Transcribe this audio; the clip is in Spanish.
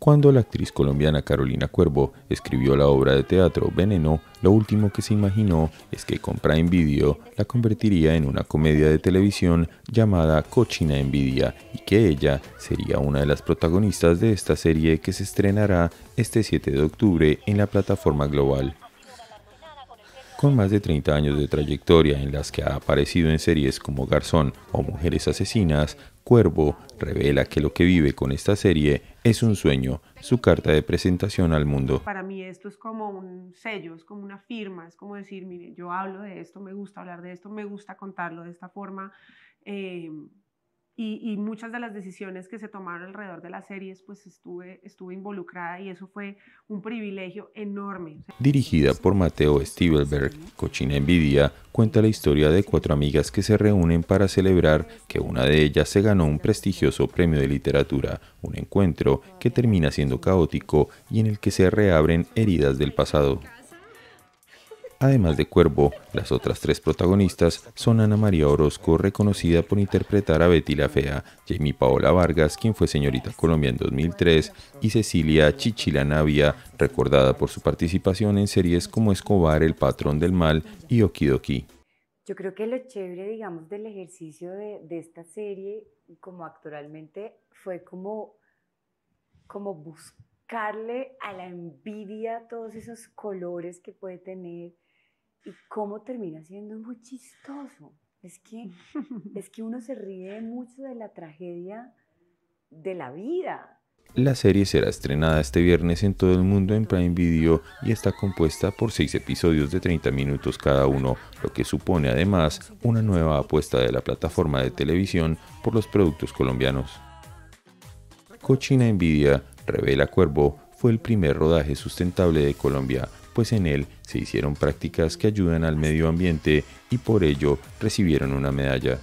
Cuando la actriz colombiana Carolina Cuervo escribió la obra de teatro Veneno, lo último que se imaginó es que con Prime la convertiría en una comedia de televisión llamada Cochina Envidia y que ella sería una de las protagonistas de esta serie que se estrenará este 7 de octubre en la plataforma global con más de 30 años de trayectoria en las que ha aparecido en series como Garzón o Mujeres Asesinas, Cuervo revela que lo que vive con esta serie es un sueño, su carta de presentación al mundo. Para mí esto es como un sello, es como una firma, es como decir, mire, yo hablo de esto, me gusta hablar de esto, me gusta contarlo de esta forma. Eh, y, muchas de las decisiones que se tomaron alrededor de las series, pues estuve, estuve involucrada y eso fue un privilegio enorme. Dirigida por Mateo Stivelberg, Cochina Envidia cuenta la historia de cuatro amigas que se reúnen para celebrar que una de ellas se ganó un prestigioso premio de literatura, un encuentro que termina siendo caótico y en el que se reabren heridas del pasado. Además de Cuervo, las otras tres protagonistas son Ana María Orozco, reconocida por interpretar a Betty la Fea, Jamie Paola Vargas, quien fue señorita Colombia en 2003, y Cecilia Chichila Navia, recordada por su participación en series como Escobar, El Patrón del Mal y Okidoki. Yo creo que lo chévere, digamos, del ejercicio de, esta serie, como actualmente, fue como, como buscarle a la envidia todos esos colores que puede tener, y cómo termina siendo muy chistoso. Es que, es que uno se ríe mucho de la tragedia de la vida. La serie será estrenada este viernes en todo el mundo en Prime Video y está compuesta por seis episodios de 30 minutos cada uno, lo que supone además una nueva apuesta de la plataforma de televisión por los productos colombianos. Cochina Envidia, revela Cuervo, fue el primer rodaje sustentable de Colombia pues en él se hicieron prácticas que ayudan al medio ambiente y por ello recibieron una medalla.